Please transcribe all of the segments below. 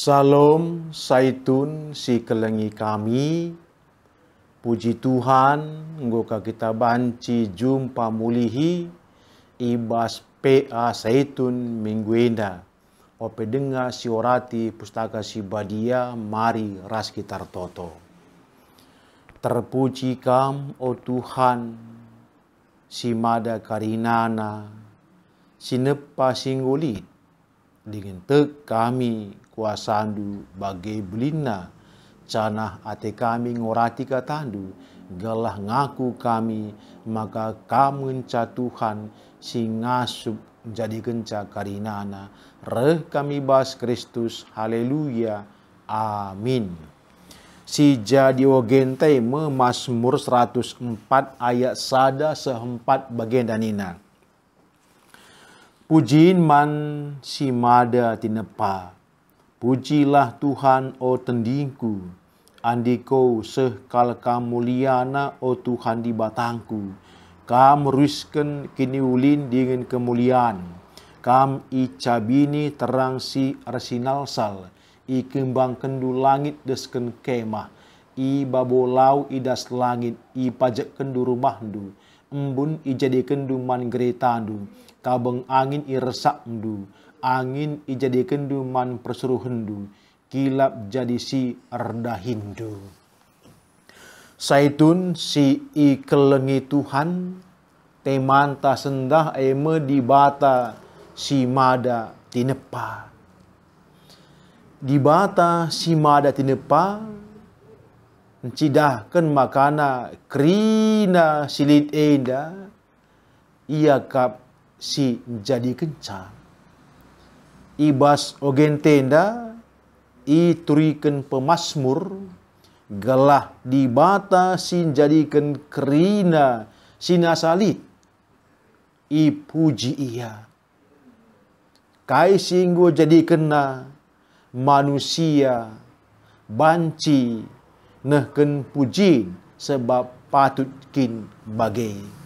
Salam Saitun si kelengi kami. Puji Tuhan, ngoka kita banci jumpa mulihi ibas PA Saitun minggu enda. Ope denga siorati pustaka si badia mari ras kita toto. Terpuji kam o Tuhan si mada karinana sinepa singgulit dengan tek kami kuasandu bagai belina canah ate kami ngorati katandu galah ngaku kami maka kamu Tuhan singasup jadi kenca karinana reh kami bas Kristus haleluya amin si jadi ogentai memasmur 104 ayat sada sehempat bagian danina Pujiin man si mada tinepa. Pujilah Tuhan o tendingku. Andiko seh kal kamuliana o Tuhan di batangku. Kam Rusken kini ulin dengan kemuliaan. Kam icabini terang si arsinal sal. I kembang kendu langit desken kemah. I babolau idas langit. I pajak kendu rumah du. Embun i jadi kendu man geretandu tabeng angin irsak du angin ijadi kendu man persuruh hendu kilap jadi si erda hindu saitun si i kelengi Tuhan temanta sendah eme di bata si mada tinepa di bata si mada tinepa mencidahkan makana krina silit eda ia kap si jadi kencang. Ibas ogen tenda, iturikan pemasmur, gelah di bata si ken kerina, si nasalit, ipuji ia. Kai singgo jadi kena manusia banci nehken pujin sebab patutkin bagai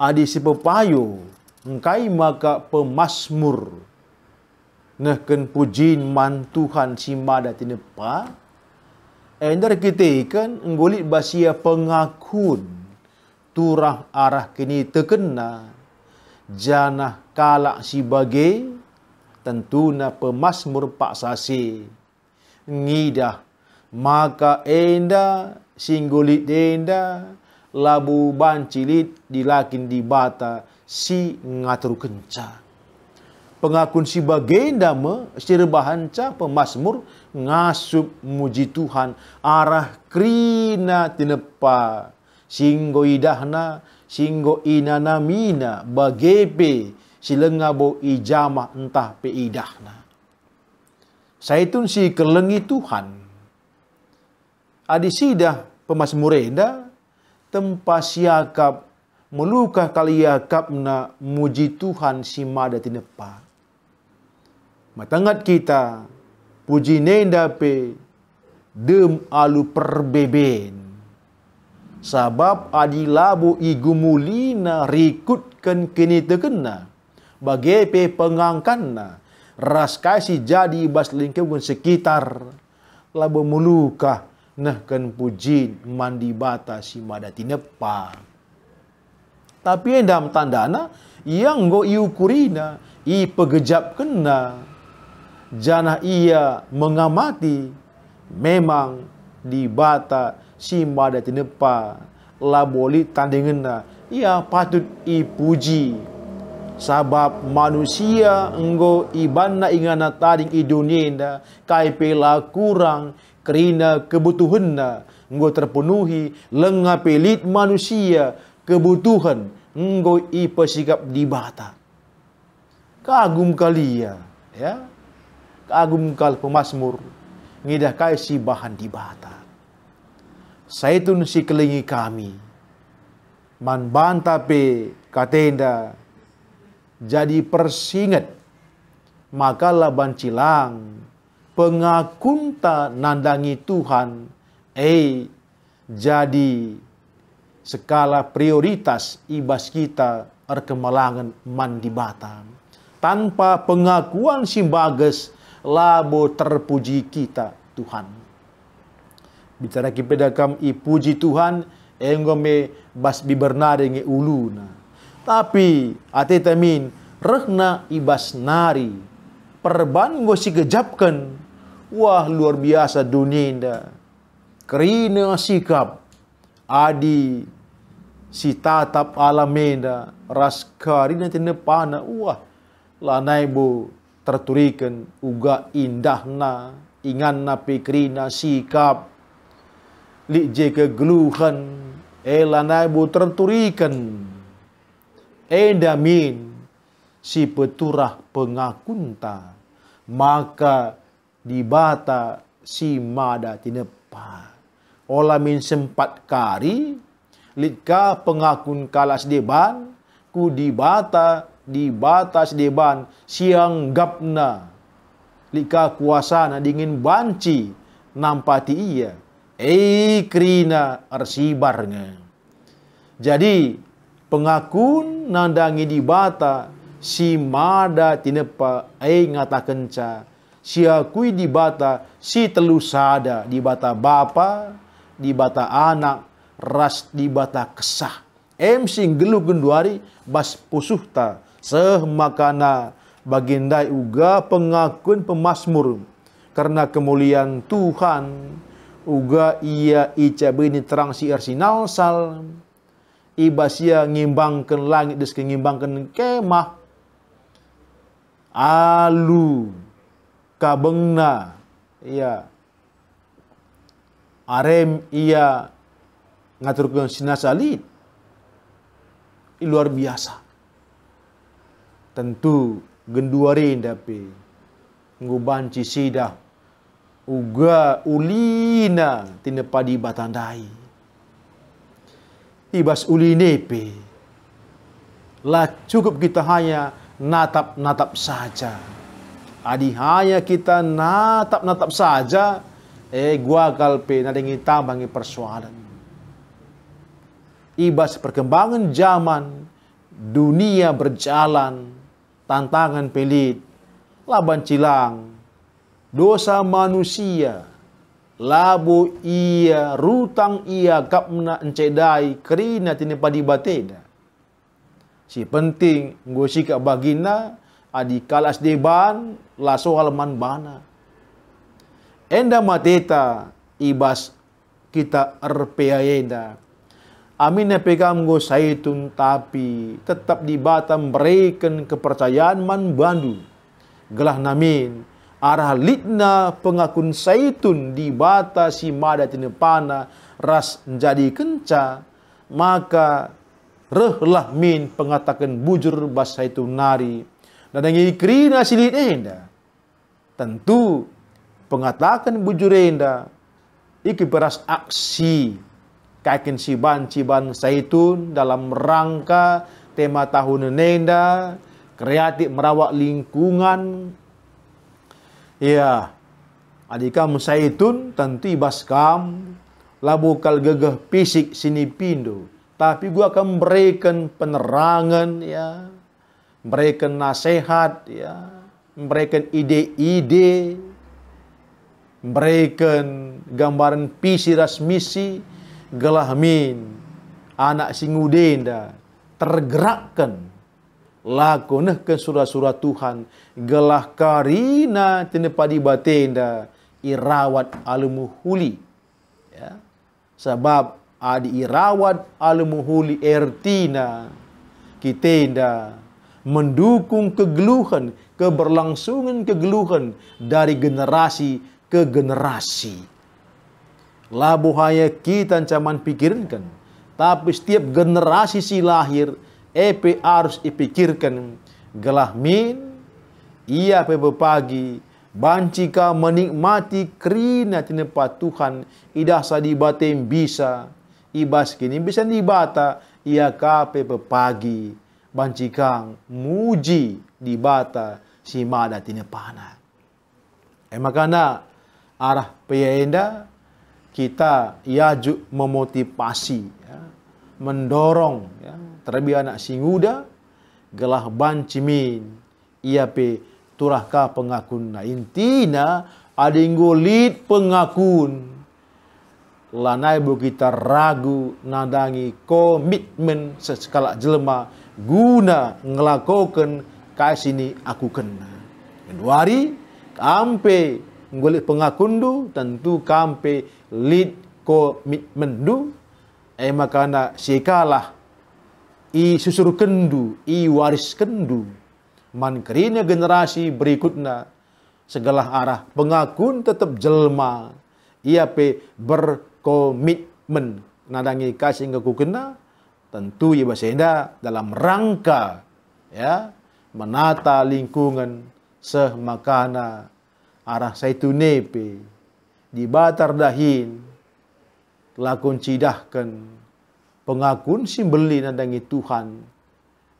adi si pepayu, ngkai maka pemasmur nehken pujin man Tuhan sima da tinepa ender eh, kita kan ngulit basia pengakun turah arah kini tekena janah kalak si bagi tentuna pemasmur pak sasi, ngidah maka enda singgulit enda. labu bancilit dilakin di bata si ngatur kenca. Pengakun si bagenda me rebahanca pemasmur ngasup muji Tuhan arah krina tinepa singgo idahna singgo inana mina bagepe silengabo ijama entah pe idahna. Saitun si kelengi Tuhan. Adisidah pemasmurenda tempa siakap melukah kaliyakapna muji Tuhan si mada tinepa. Matangat kita puji Nenda pe dem alu perbeben. Sabab adilabu igumulina rikutkan kini tekena. Bagepe pengangkanna. Ras kasih jadi bas lingkungan sekitar. Labu melukah nehken puji mandi bata si mada tinepa. Tapi dalam tandana yang go iukurina i pegejap kena janah ia mengamati memang di bata si mada tinepa laboli tandingena ia patut ipuji sabab manusia enggo ibana ingana tading idunenda kai pela kurang kerana kebutuhannya engkau terpenuhi lengah pelit manusia kebutuhan engkau ipasikap di bata kagum kali ya ya kagum kal pemasmur ngidah kai si bahan di bata saitun si kelingi kami man bantape katenda jadi persingat maka laban cilang pengakunta nandangi Tuhan, eh jadi skala prioritas ibas kita erkemalangan mandibatan. Tanpa pengakuan simbages labo terpuji kita Tuhan. Bicara kipedakam ipuji Tuhan, engome bas bibernare nge uluna. Tapi ate tamin rehna ibas nari perban gosi gejapkan Wah luar biasa dunia indah. Kerina sikap. Adi. Si tatap Raskar ini tena pana. Wah. Lanai bu. Terturikan. Uga indahna. Inganna pikrina sikap. Lik geluhan. Eh lanai bu terturikan. Endamin. Eh, si peturah pengakunta. Maka di bata si mada tinepa. Ola min sempat kari, litka pengakun kalas deban, ku di bata di bata deban siang gapna. Lika kuasana dingin banci nampati iya. Ei krina arsibarnya. Jadi pengakun nandangi di bata si mada tinepa ei ngata kenca si akui di bata si telu sada di bata bapa di bata anak ras di bata kesah em sing gelu genduari bas pusuhta seh makana bagindai uga pengakuan pemasmur karena kemuliaan Tuhan uga ia ica bini terang si arsinal sal ibasia ngimbangkan langit des ngimbangkan kemah alu kabengna iya arem iya ngaturkeun sinasalid luar biasa tentu genduari tapi ngubanci sidah uga ulina tina padi batandai ibas ulinepe lah cukup kita hanya natap-natap saja adihaya kita natap-natap saja eh gua kalpe nadingi tambangi persoalan ibas perkembangan zaman dunia berjalan tantangan pelit laban cilang dosa manusia labu ia rutang ia kapna encedai kerina tini padi bateda si penting ngosika bagina adikalas deban lasoal man bana. Enda mateta ibas kita erpeaenda. Amin na pegam go saitun tapi tetap di batam bereken kepercayaan man bandu. Gelah namin arah litna pengakun saitun di bata si mada tinepana ras menjadi kenca maka rehlah min pengatakan bujur bas saitun nari Dadangi krina silit enda. Tentu pengatakan bujurenda iki beras aksi kakin siban siban saitun dalam rangka tema tahun nenda kreatif merawat lingkungan ya adikam saitun tentu ibaskam labukal gegah fisik sini pindo tapi gua akan berikan penerangan ya memberikan nasihat, ya, memberikan ide-ide, memberikan gambaran visi rasmisi, gelahmin, anak singudin dah, tergerakkan lakonahkan surat-surat Tuhan gelah karina tinepadi batin dah irawat almuhuli ya sebab adi irawat almuhuli ertina kita dah mendukung kegeluhan, keberlangsungan kegeluhan dari generasi ke generasi. Labuhaya kita ancaman pikirkan, tapi setiap generasi si lahir, epe harus dipikirkan. Gelah min, ia pepe pagi, bancika menikmati kerina tinepa Tuhan, idah sadibatem bisa, ibas kini bisa dibata, ia ka pepe pagi kang muji dibata simada tinepana. Eh makana arah peyenda kita yaju memotivasi, ya, mendorong ya, terlebih anak singuda gelah bancimin ia pe turahka pengakun nah, na intina adinggo lid pengakun lanaibu kita ragu nadangi komitmen sesekala jelema guna ngelakukan ini aku kena. januari kampe ngulik pengakundu tentu kampe lead komitmen du eh makana sikalah i susur kendu i waris kendu man kerina generasi berikutnya segala arah pengakun tetap jelma ia pe ber komitmen nadangi kasih ke kukena tentu ya basenda dalam rangka ya menata lingkungan semakana arah saitu nepe di batar dahin lakon cidahkan pengakun simbeli nadangi Tuhan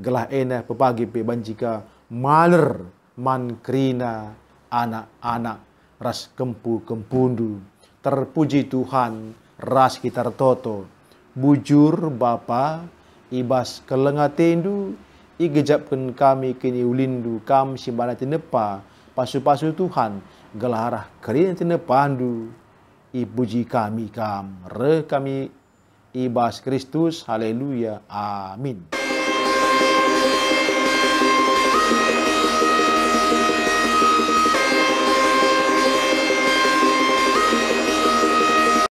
gelah enah pepagi pe banjika maler mankrina anak-anak ras kempu kempundu terpuji Tuhan, ras kita toto. Bujur Bapa, ibas tendu, igejapkan kami kini ulindu, kam simbana Nepa, pasu-pasu Tuhan, Gelarah kerin tenepandu. Ipuji kami kam, re kami ibas Kristus, haleluya, amin.